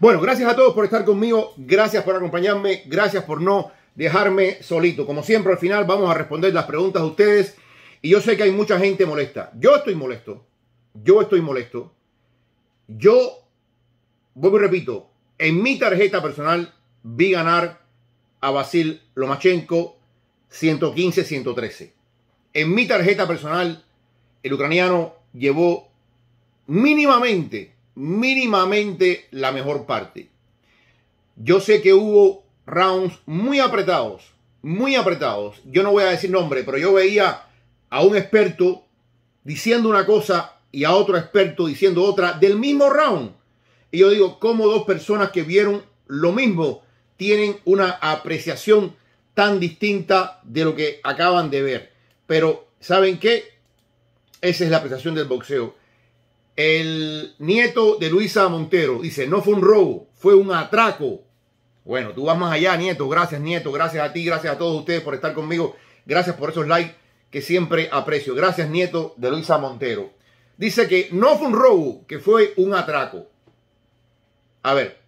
Bueno, gracias a todos por estar conmigo, gracias por acompañarme, gracias por no dejarme solito. Como siempre, al final vamos a responder las preguntas de ustedes y yo sé que hay mucha gente molesta. Yo estoy molesto, yo estoy molesto. Yo, vuelvo y repito, en mi tarjeta personal vi ganar a Basil Lomachenko 115-113. En mi tarjeta personal, el ucraniano llevó mínimamente mínimamente la mejor parte. Yo sé que hubo rounds muy apretados, muy apretados. Yo no voy a decir nombre, pero yo veía a un experto diciendo una cosa y a otro experto diciendo otra del mismo round. Y yo digo, ¿cómo dos personas que vieron lo mismo tienen una apreciación tan distinta de lo que acaban de ver? Pero, ¿saben qué? Esa es la apreciación del boxeo. El nieto de Luisa Montero dice, no fue un robo, fue un atraco. Bueno, tú vas más allá, nieto. Gracias, nieto. Gracias a ti, gracias a todos ustedes por estar conmigo. Gracias por esos likes que siempre aprecio. Gracias, nieto de Luisa Montero. Dice que no fue un robo, que fue un atraco. A ver,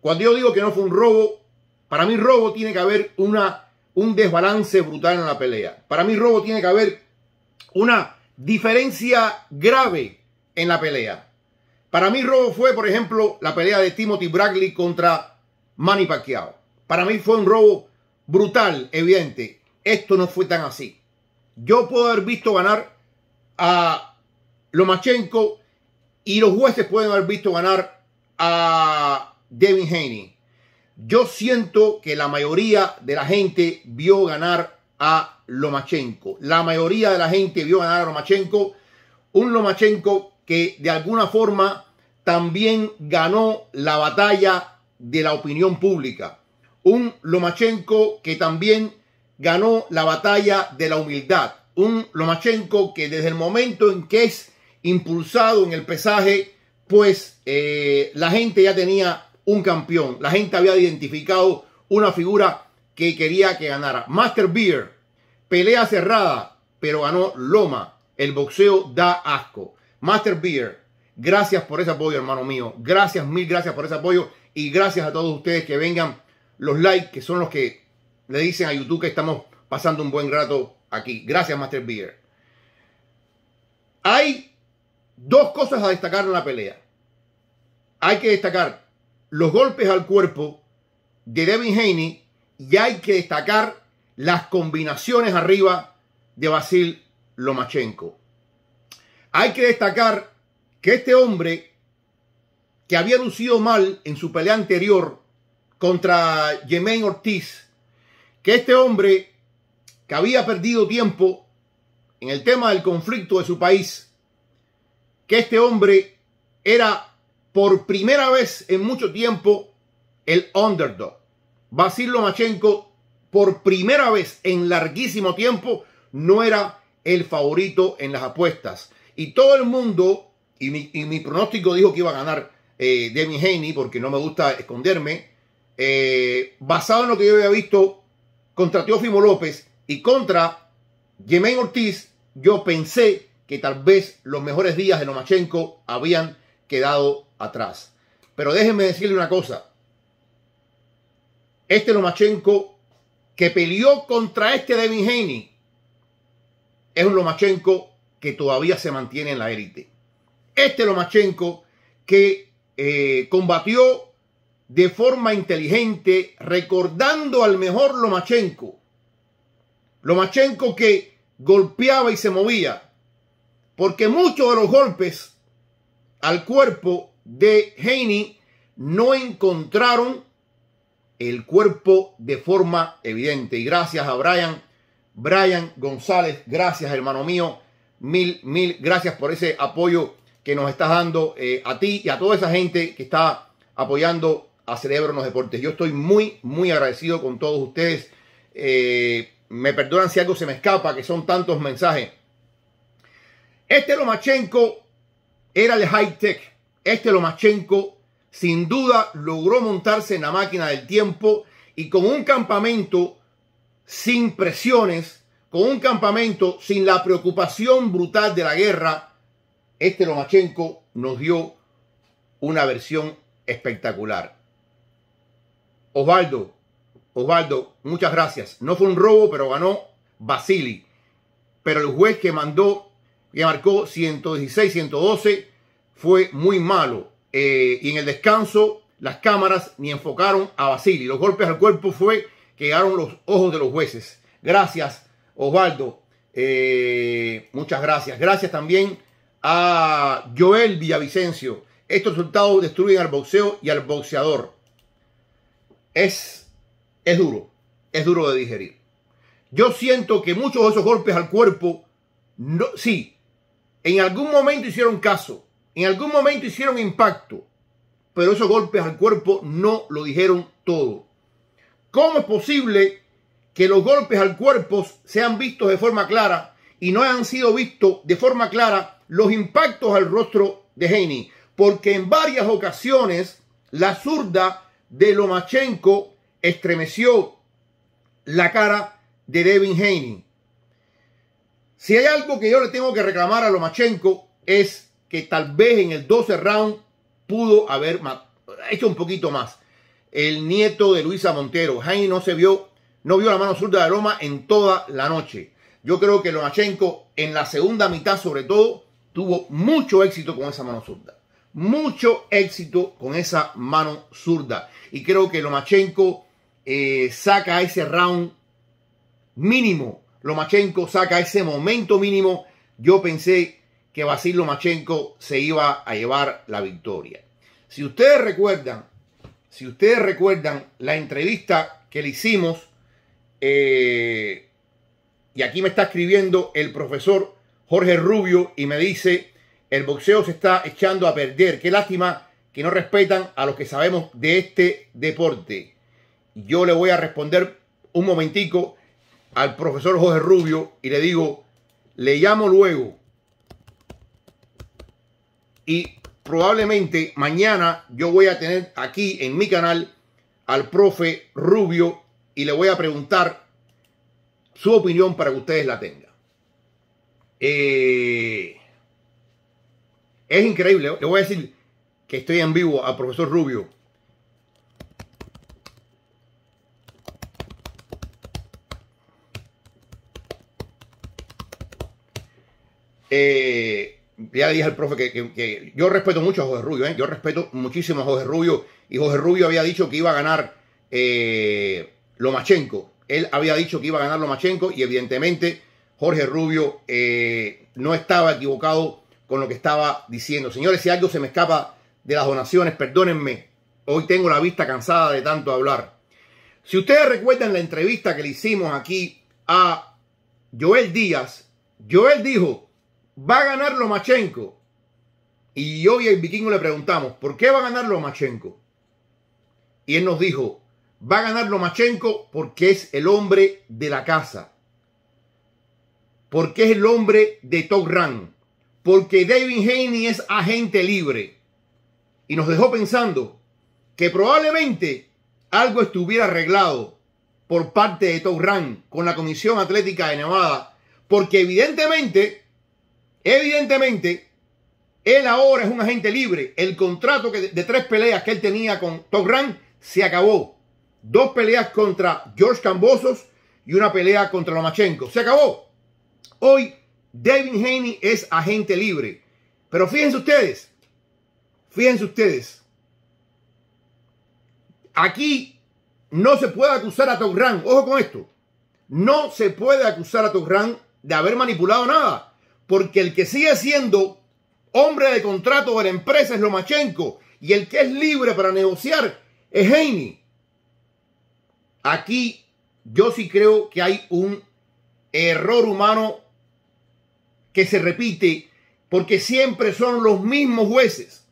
cuando yo digo que no fue un robo, para mí robo tiene que haber una, un desbalance brutal en la pelea. Para mí robo tiene que haber una diferencia grave en la pelea. Para mí robo fue, por ejemplo, la pelea de Timothy Bradley contra Manny Pacquiao. Para mí fue un robo brutal, evidente. Esto no fue tan así. Yo puedo haber visto ganar a Lomachenko y los jueces pueden haber visto ganar a Devin Haney. Yo siento que la mayoría de la gente vio ganar a Lomachenko. La mayoría de la gente vio ganar a Lomachenko. Un Lomachenko que de alguna forma también ganó la batalla de la opinión pública. Un Lomachenko que también ganó la batalla de la humildad. Un Lomachenko que desde el momento en que es impulsado en el pesaje, pues eh, la gente ya tenía un campeón. La gente había identificado una figura que quería que ganara. Master Beer, pelea cerrada, pero ganó Loma. El boxeo da asco. Master Beer, gracias por ese apoyo, hermano mío. Gracias, mil gracias por ese apoyo. Y gracias a todos ustedes que vengan los likes, que son los que le dicen a YouTube que estamos pasando un buen rato aquí. Gracias, Master Beer. Hay dos cosas a destacar en la pelea. Hay que destacar los golpes al cuerpo de Devin Haney y hay que destacar las combinaciones arriba de Basil Lomachenko. Hay que destacar que este hombre, que había lucido mal en su pelea anterior contra Jemaine Ortiz, que este hombre, que había perdido tiempo en el tema del conflicto de su país, que este hombre era por primera vez en mucho tiempo el underdog. Vasil Lomachenko, por primera vez en larguísimo tiempo, no era el favorito en las apuestas. Y todo el mundo, y mi, pronóstico dijo que iba a ganar eh, Demi Haney, porque no me gusta esconderme, eh, basado en lo que yo había visto contra Teófimo López y contra Jemaine Ortiz, yo pensé que tal vez los mejores días de Lomachenko habían quedado atrás. Pero déjenme decirle una cosa. Este Lomachenko que peleó contra este Devin Haney es un Lomachenko que todavía se mantiene en la élite. Este Lomachenko que eh, combatió de forma inteligente, recordando al mejor Lomachenko. Lomachenko que golpeaba y se movía, porque muchos de los golpes al cuerpo de Heini. no encontraron el cuerpo de forma evidente. Y gracias a Brian, Brian González, gracias hermano mío mil, mil gracias por ese apoyo que nos estás dando eh, a ti y a toda esa gente que está apoyando a Cerebro en los Deportes. Yo estoy muy, muy agradecido con todos ustedes. Eh, me perdonan si algo se me escapa, que son tantos mensajes. Este Lomachenko era el high tech. Este Lomachenko sin duda logró montarse en la máquina del tiempo y con un campamento sin presiones con un campamento sin la preocupación brutal de la guerra, este Lomachenko nos dio una versión espectacular. Osvaldo, Osvaldo, muchas gracias. No fue un robo, pero ganó Basili. Pero el juez que mandó, que marcó 116-112, fue muy malo. Eh, y en el descanso, las cámaras ni enfocaron a Basili. Los golpes al cuerpo fue que llegaron los ojos de los jueces. Gracias Osvaldo, eh, muchas gracias. Gracias también a Joel Villavicencio. Estos resultados destruyen al boxeo y al boxeador. Es, es duro, es duro de digerir. Yo siento que muchos de esos golpes al cuerpo, no, sí, en algún momento hicieron caso, en algún momento hicieron impacto, pero esos golpes al cuerpo no lo dijeron todo. ¿Cómo es posible que los golpes al cuerpo sean vistos de forma clara y no han sido vistos de forma clara los impactos al rostro de Haney, porque en varias ocasiones la zurda de Lomachenko estremeció la cara de Devin Haney. Si hay algo que yo le tengo que reclamar a Lomachenko es que tal vez en el 12 round pudo haber hecho un poquito más. El nieto de Luisa Montero, Haney no se vio no vio la mano zurda de Loma en toda la noche. Yo creo que Lomachenko en la segunda mitad sobre todo tuvo mucho éxito con esa mano zurda. Mucho éxito con esa mano zurda. Y creo que Lomachenko eh, saca ese round mínimo. Lomachenko saca ese momento mínimo. Yo pensé que Basil Lomachenko se iba a llevar la victoria. Si ustedes recuerdan, si ustedes recuerdan la entrevista que le hicimos eh, y aquí me está escribiendo el profesor Jorge Rubio y me dice, el boxeo se está echando a perder. Qué lástima que no respetan a los que sabemos de este deporte. Yo le voy a responder un momentico al profesor Jorge Rubio y le digo, le llamo luego. Y probablemente mañana yo voy a tener aquí en mi canal al profe Rubio y le voy a preguntar su opinión para que ustedes la tengan. Eh, es increíble. ¿eh? Le voy a decir que estoy en vivo al profesor Rubio. Eh, ya le dije al profe que, yo respeto mucho a José Rubio, yo respeto muchísimo a José Rubio y José Rubio había dicho que iba a ganar Lomachenko. Él había dicho que iba a ganar Lomachenko y evidentemente Jorge Rubio eh, no estaba equivocado con lo que estaba diciendo. Señores, si algo se me escapa de las donaciones, perdónenme. Hoy tengo la vista cansada de tanto hablar. Si ustedes recuerdan la entrevista que le hicimos aquí a Joel Díaz, Joel dijo, va a ganar Lomachenko. Y yo y el vikingo le preguntamos, ¿por qué va a ganar Lomachenko? Y él nos dijo, Va a ganar Lomachenko porque es el hombre de la casa. Porque es el hombre de Top Rank. Porque David Haney es agente libre. Y nos dejó pensando que probablemente algo estuviera arreglado por parte de Top Rank con la Comisión Atlética de Nevada. Porque evidentemente, evidentemente, él ahora es un agente libre. El contrato de, tres peleas que él tenía con Top Rank se acabó dos peleas contra George Cambosos y una pelea contra Lomachenko. Se acabó. Hoy David Haney es agente libre. Pero fíjense ustedes, fíjense ustedes, aquí no se puede acusar a Togran, ojo con esto, no se puede acusar a Togran de haber manipulado nada, porque el que sigue siendo hombre de contrato de la empresa es Lomachenko y el que es libre para negociar es Haney. Aquí yo sí creo que hay un error humano que se repite porque siempre son los mismos jueces,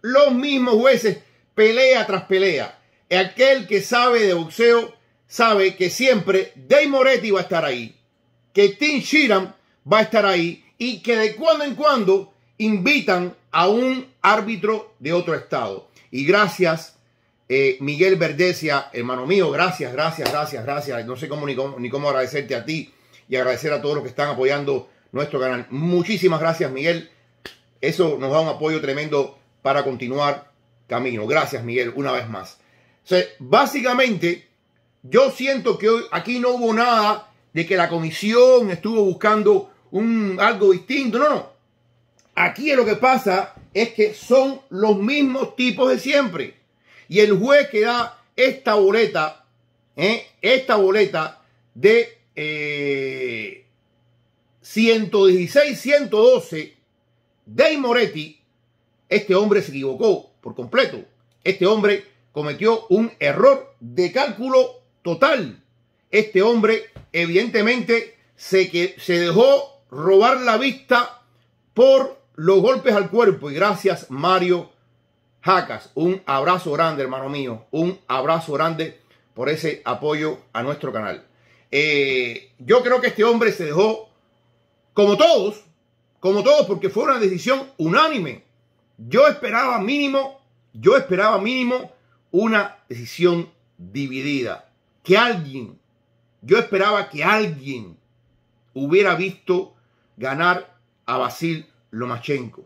los mismos jueces, pelea tras pelea. Aquel que sabe de boxeo sabe que siempre Dave Moretti va a estar ahí, que Tim Sheeran va a estar ahí y que de cuando en cuando invitan a un árbitro de otro estado. Y gracias eh, Miguel Verdesia, hermano mío, gracias, gracias, gracias, gracias. No sé cómo ni, cómo agradecerte a ti y agradecer a todos los que están apoyando nuestro canal. Muchísimas gracias, Miguel. Eso nos da un apoyo tremendo para continuar camino. Gracias, Miguel, una vez más. básicamente, yo siento que hoy aquí no hubo nada de que la comisión estuvo buscando un, algo distinto. No, no. Aquí lo que pasa es que son los mismos tipos de siempre. Y el juez que da esta boleta, ¿eh? esta boleta de 116-112 eh, de Moretti, este hombre se equivocó por completo. Este hombre cometió un error de cálculo total. Este hombre evidentemente se, se dejó robar la vista por los golpes al cuerpo. Y gracias Mario Jacas, un abrazo grande, hermano mío. Un abrazo grande por ese apoyo a nuestro canal. Eh, yo creo que este hombre se dejó, como todos, como todos, porque fue una decisión unánime. Yo esperaba mínimo, yo esperaba mínimo una decisión dividida. Que alguien, yo esperaba que alguien hubiera visto ganar a Basil Lomachenko.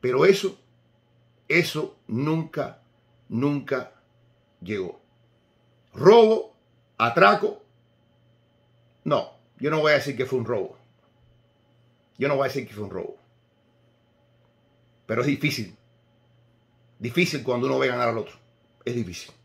Pero eso eso nunca, nunca llegó. Robo, atraco. No, yo no voy a decir que fue un robo. Yo no voy a decir que fue un robo. Pero es difícil. Difícil cuando uno ve ganar al otro. Es difícil.